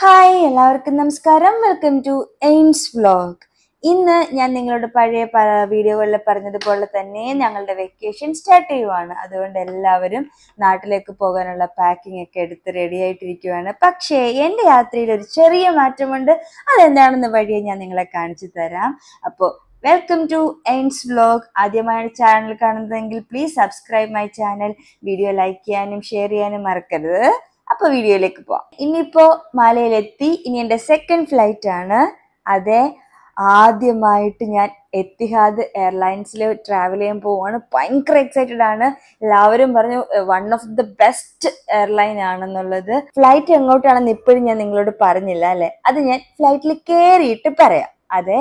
hi എല്ലാവർക്കും നമസ്കാരം welcome to Aims vlog ഇന്ന് ഞാൻ നിങ്ങളോട് പഴയ വീഡിയോകളിൽ പറഞ്ഞതുപോലെ തന്നെ ഞങ്ങളുടെ വെക്കേഷൻ സ്റ്റാർട്ട് ചെയ്യുവാണ് അതുകൊണ്ട് എല്ലാവരും നാട്ടിലേക്ക് പോകാനുള്ള പാക്കിംഗ് ഒക്കെ എടുത്ത് റെഡി ആയിട്ടിരിക്കുവാണ് പക്ഷേ എൻ്റെ യാത്രയിൽ ഒരു ചെറിയ മാറ്റമുണ്ട് അതെന്താണെന്ന് വഴിയെ ഞാൻ നിങ്ങളെ കാണിച്ചു തരാം അപ്പോൾ വെൽക്കം ടു എയിംസ് വ്ലോഗ് ആദ്യമായ ചാനൽ കാണുന്നതെങ്കിൽ please subscribe my channel video like ചെയ്യാനും ഷെയർ ചെയ്യാനും മറക്കരുത് അപ്പോൾ വീഡിയോയിലേക്ക് പോവാം ഇനിയിപ്പോൾ മലയിലെത്തി ഇനി എൻ്റെ സെക്കൻഡ് ഫ്ലൈറ്റ് ആണ് അതെ ആദ്യമായിട്ട് ഞാൻ എത്തിഹാദ് എയർലൈൻസിൽ ട്രാവൽ ചെയ്യാൻ പോവുകയാണ് ഭയങ്കര എക്സൈറ്റഡ് ആണ് എല്ലാവരും പറഞ്ഞു one of the best airline ആണെന്നുള്ളത് ഫ്ലൈറ്റ് എങ്ങോട്ടാണെന്ന് ഇപ്പോഴും ഞാൻ നിങ്ങളോട് പറഞ്ഞില്ല അല്ലേ അത് ഞാൻ ഫ്ലൈറ്റിൽ കയറിയിട്ട് പറയാം അതെ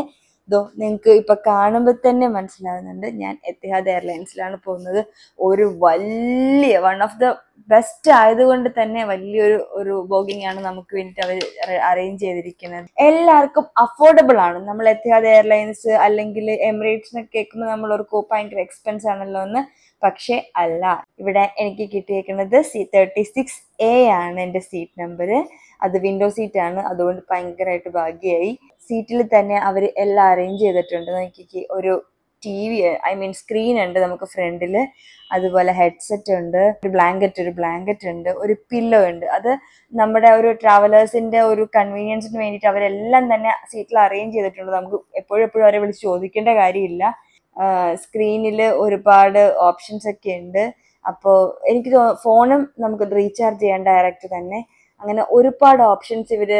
ഇതോ നിങ്ങൾക്ക് ഇപ്പൊ കാണുമ്പോൾ തന്നെ മനസ്സിലാകുന്നുണ്ട് ഞാൻ എത്തിഹാദ് എയർലൈൻസിലാണ് പോകുന്നത് ഒരു വലിയ വൺ ഓഫ് ദ ബെസ്റ്റ് ആയതുകൊണ്ട് തന്നെ വലിയൊരു ഒരു ബോഗിംഗ് ആണ് നമുക്ക് വേണ്ടിയിട്ട് അവർ അറേഞ്ച് ചെയ്തിരിക്കുന്നത് എല്ലാവർക്കും അഫോർഡബിൾ ആണ് നമ്മൾ എത്തിഹാദ് എയർലൈൻസ് അല്ലെങ്കിൽ എമിറേറ്റ്സിനെ കേൾക്കുമ്പോൾ നമ്മൾ ഒരു ഭയങ്കര എക്സ്പെൻസ് ആണല്ലോ എന്ന് പക്ഷേ അല്ല ഇവിടെ എനിക്ക് കിട്ടിയേക്കുന്നത് സി തേർട്ടി സിക്സ് എ ആണ് എൻ്റെ സീറ്റ് നമ്പർ അത് വിൻഡോ സീറ്റ് ആണ് അതുകൊണ്ട് ഭയങ്കരമായിട്ട് ഭാഗ്യമായി സീറ്റിൽ തന്നെ അവർ എല്ലാം അറേഞ്ച് ചെയ്തിട്ടുണ്ട് നോക്കി ഒരു T V I mean screen ഉണ്ട് നമുക്ക് ഫ്രണ്ടിൽ അതുപോലെ ഹെഡ്സെറ്റ് ഉണ്ട് ഒരു ബ്ലാങ്കറ്റ് ഒരു ബ്ലാങ്കറ്റ് ഉണ്ട് ഒരു പില്ലോ ഉണ്ട് അത് നമ്മുടെ ഒരു ട്രാവലേഴ്സിന്റെ ഒരു കൺവീനിയൻസിന് വേണ്ടിയിട്ട് അവരെല്ലാം തന്നെ സീറ്റിൽ അറേഞ്ച് ചെയ്തിട്ടുണ്ട് നമുക്ക് എപ്പോഴും എപ്പോഴും അവരെ വിളിച്ച് ചോദിക്കേണ്ട കാര്യമില്ല സ്ക്രീനിൽ ഒരുപാട് ഓപ്ഷൻസ് ഒക്കെ ഉണ്ട് അപ്പോൾ എനിക്ക് ഫോണും നമുക്ക് റീചാർജ് ചെയ്യാൻ ഡയറക്റ്റ് തന്നെ അങ്ങനെ ഒരുപാട് ഓപ്ഷൻസ് ഇവർ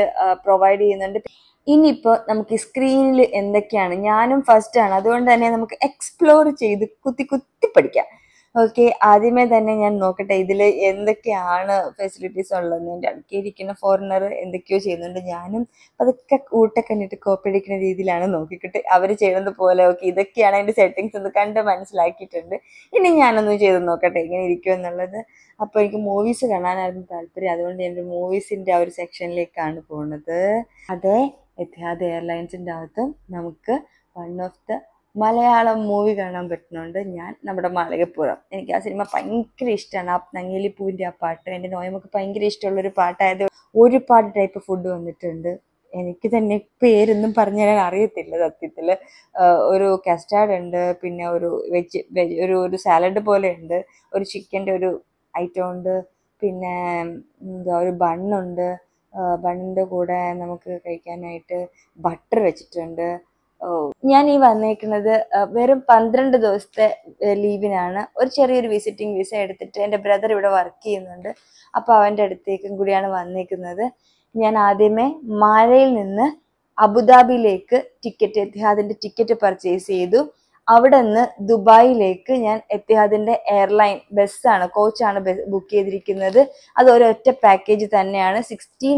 പ്രൊവൈഡ് ചെയ്യുന്നുണ്ട് ഇനിയിപ്പോൾ നമുക്ക് സ്ക്രീനിൽ എന്തൊക്കെയാണ് ഞാനും ഫസ്റ്റ് ആണ് അതുകൊണ്ട് തന്നെ നമുക്ക് എക്സ്പ്ലോർ ചെയ്ത് കുത്തി കുത്തി പഠിക്കാം ഓക്കെ ആദ്യമേ തന്നെ ഞാൻ നോക്കട്ടെ ഇതിൽ എന്തൊക്കെയാണ് ഫെസിലിറ്റീസ് ഉള്ളതെന്ന് എൻ്റെ അടുക്കിയിരിക്കുന്ന ഫോറിനർ എന്തൊക്കെയോ ചെയ്യുന്നുണ്ട് ഞാനും അതൊക്കെ കൂട്ടെ കണ്ടിട്ട് കോപ്പി അടിക്കുന്ന രീതിയിലാണ് നോക്കിക്കിട്ട് അവർ ചെയ്യുന്നത് പോലെ ഓക്കെ ഇതൊക്കെയാണ് എൻ്റെ സെറ്റിങ്സ് എന്ന് കണ്ട് മനസ്സിലാക്കിയിട്ടുണ്ട് ഇനി ഞാനൊന്ന് ചെയ്ത് നോക്കട്ടെ ഇങ്ങനെ ഇരിക്കും എന്നുള്ളത് അപ്പോൾ എനിക്ക് മൂവീസ് കാണാനായിരുന്നു താല്പര്യം അതുകൊണ്ട് എൻ്റെ മൂവീസിൻ്റെ ആ ഒരു സെക്ഷനിലേക്കാണ് പോകുന്നത് അതെ എത്തിഹാദ് എയർലൈൻസിൻ്റെ അകത്തും നമുക്ക് one of the Malayalam movie കാണാൻ പറ്റുന്നുണ്ട് ഞാൻ നമ്മുടെ മാളികപ്പുറം എനിക്ക് ആ സിനിമ ഭയങ്കര ഇഷ്ടമാണ് ആ നങ്ങേലിപ്പൂവിൻ്റെ ആ പാട്ട് എൻ്റെ നോയമൊക്കെ ഭയങ്കര ഇഷ്ടമുള്ളൊരു പാട്ടായത് ഒരുപാട് ടൈപ്പ് ഫുഡ് വന്നിട്ടുണ്ട് എനിക്ക് തന്നെ പേരൊന്നും പറഞ്ഞു തരാൻ അറിയത്തില്ല സത്യത്തിൽ ഒരു കസ്റ്റാർഡ് ഉണ്ട് പിന്നെ ഒരു വെജ് വെജ് ഒരു ഒരു സാലഡ് പോലെ ഉണ്ട് ഒരു ചിക്കൻ്റെ ഒരു ഐറ്റം ഉണ്ട് പിന്നെ എന്താ ഒരു ബണ്ണുണ്ട് ബണ്ണിൻ്റെ കൂടെ നമുക്ക് കഴിക്കാനായിട്ട് ബട്ടർ വെച്ചിട്ടുണ്ട് ഞാൻ ഈ വന്നേക്കുന്നത് വെറും പന്ത്രണ്ട് ദിവസത്തെ ലീവിനാണ് ഒരു ചെറിയൊരു വിസിറ്റിംഗ് വിസ എടുത്തിട്ട് എൻ്റെ ബ്രദർ ഇവിടെ വർക്ക് ചെയ്യുന്നുണ്ട് അപ്പോൾ അവൻ്റെ അടുത്തേക്കും കൂടിയാണ് വന്നേക്കുന്നത് ഞാൻ ആദ്യമേ മാലയിൽ നിന്ന് അബുദാബിയിലേക്ക് ടിക്കറ്റ് എത്തിഹാദിൻ്റെ ടിക്കറ്റ് പർച്ചേസ് ചെയ്തു അവിടെ നിന്ന് ദുബായിലേക്ക് ഞാൻ എത്തിഹാദിൻ്റെ എയർലൈൻ ബസ്സാണ് കോച്ചാണ് ബുക്ക് ചെയ്തിരിക്കുന്നത് അത് ഒരൊറ്റ പാക്കേജ് തന്നെയാണ് സിക്സ്റ്റീൻ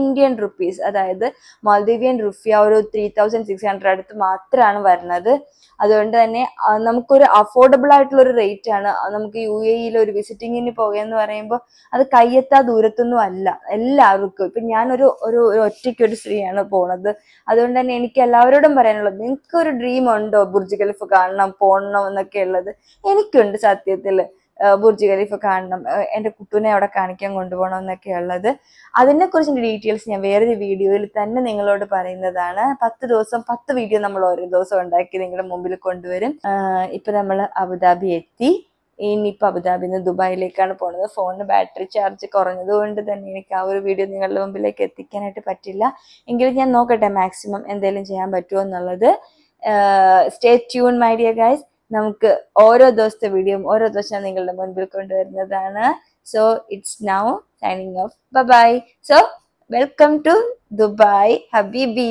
ഇന്ത്യൻ റുപ്പീസ് അതായത് മാൽദീവിയൻ റുഫിയ ഒരു ത്രീ അടുത്ത് മാത്രമാണ് വരുന്നത് അതുകൊണ്ട് തന്നെ നമുക്കൊരു അഫോർഡബിൾ ആയിട്ടുള്ള ഒരു റേറ്റ് ആണ് നമുക്ക് യു എയിൽ ഒരു വിസിറ്റിങ്ങിന് പോകുകയെന്ന് പറയുമ്പോൾ അത് കയ്യെത്താ ദൂരത്തൊന്നും അല്ല എല്ലാവർക്കും ഇപ്പം ഞാനൊരു ഒരു ഒറ്റയ്ക്കൊരു സ്ത്രീയാണ് പോണത് അതുകൊണ്ട് തന്നെ എനിക്ക് എല്ലാവരോടും പറയാനുള്ളത് നിങ്ങൾക്ക് ഒരു ഡ്രീം നിങ്ങൾക്കുണ്ടോ ബുർജ് ഖലീഫ് കാണണം പോണം എന്നൊക്കെ ഉള്ളത് എനിക്കുണ്ട് സത്യത്തിൽ ബുർജ് ഖലീഫ് കാണണം എൻ്റെ കുട്ടൂനെ അവിടെ കാണിക്കാൻ കൊണ്ടുപോകണം എന്നൊക്കെ ഉള്ളത് അതിനെക്കുറിച്ചിൻ്റെ ഡീറ്റെയിൽസ് ഞാൻ വേറൊരു വീഡിയോയിൽ തന്നെ നിങ്ങളോട് പറയുന്നതാണ് പത്ത് ദിവസം പത്ത് വീഡിയോ നമ്മൾ ഓരോ ദിവസം ഉണ്ടാക്കി നിങ്ങളുടെ മുമ്പിൽ കൊണ്ടുവരും ഇപ്പം നമ്മൾ അബുദാബി എത്തി ഇനിയിപ്പോൾ അബുദാബിയിൽ നിന്ന് ദുബായിലേക്കാണ് പോണത് ഫോണിന് ബാറ്ററി ചാർജ് കുറഞ്ഞതുകൊണ്ട് തന്നെ എനിക്ക് ആ ഒരു വീഡിയോ നിങ്ങളുടെ മുമ്പിലേക്ക് എത്തിക്കാനായിട്ട് പറ്റില്ല എങ്കിലും ഞാൻ നോക്കട്ടെ മാക്സിമം എന്തെങ്കിലും ചെയ്യാൻ പറ്റുമോ എന്നുള്ളത് stay tune my dear guys നമുക്ക് ഓരോ ദിവസത്തെ വീഡിയോയും ഓരോ ദിവസം നിങ്ങളുടെ മുൻപിൽ കൊണ്ടുവരുന്നതാണ് so it's now signing off bye so welcome to Dubai ഹബീബി